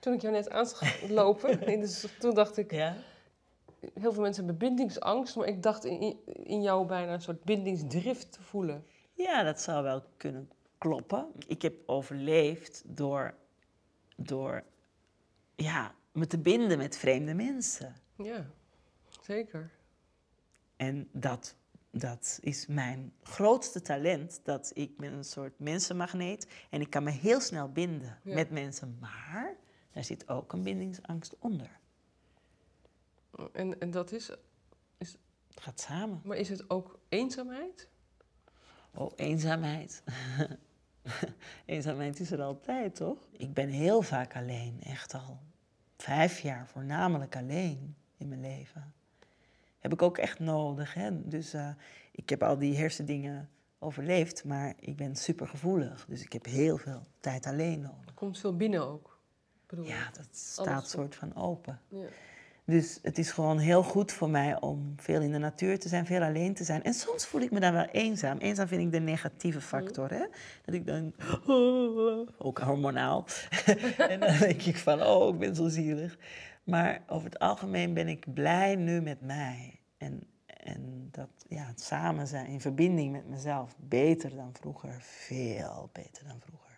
Toen ik jou net aan zag lopen, dus toen dacht ik... Ja? Heel veel mensen hebben bindingsangst, maar ik dacht in, jou bijna een soort bindingsdrift te voelen. Ja, dat zou wel kunnen kloppen. Ik heb overleefd door, door ja, me te binden met vreemde mensen. Ja, zeker. En dat, dat is mijn grootste talent, dat ik ben een soort mensenmagneet en ik kan me heel snel binden met mensen. Maar daar zit ook een bindingsangst onder. En, en dat is, is... Het gaat samen. Maar is het ook eenzaamheid? Oh, eenzaamheid. eenzaamheid is er altijd, toch? Ik ben heel vaak alleen, echt al. Vijf jaar voornamelijk alleen in mijn leven. Heb ik ook echt nodig, hè? Dus eh, ik heb al die hersendingen overleefd, maar ik ben supergevoelig. Dus ik heb heel veel tijd alleen nodig. Er komt veel binnen ook ja, dat staat soort van open. Ja. Dus het is gewoon heel goed voor mij om veel in de natuur te zijn, veel alleen te zijn. En soms voel ik me dan wel eenzaam. Eenzaam vind ik de negatieve factor. Mm. Hè? Dat ik dan, ook hormonaal. en dan denk ik van, oh, ik ben zo zielig. Maar over het algemeen ben ik blij nu met mij. En, en dat ja, samen zijn, in verbinding met mezelf, beter dan vroeger. Veel beter dan vroeger.